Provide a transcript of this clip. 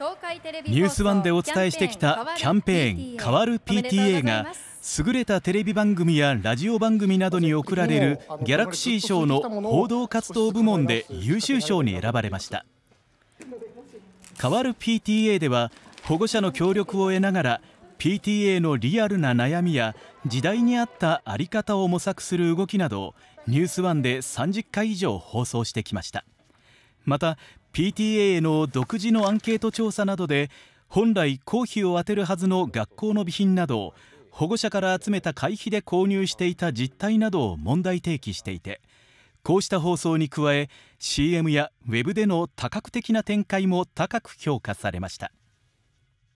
ニュースワンでお伝えしてきたキャンペーン変わる PTA が優れたテレビ番組やラジオ番組などに贈られるギャラクシー賞の報道活動部門で優秀賞に選ばれました変わる PTA では保護者の協力を得ながら PTA のリアルな悩みや時代に合った在り方を模索する動きなどをニュースワンで30回以上放送してきましたまた PTA への独自のアンケート調査などで本来公費を充てるはずの学校の備品など保護者から集めた会費で購入していた実態などを問題提起していてこうした放送に加え CM や web での多角的な展開も高く評価されました。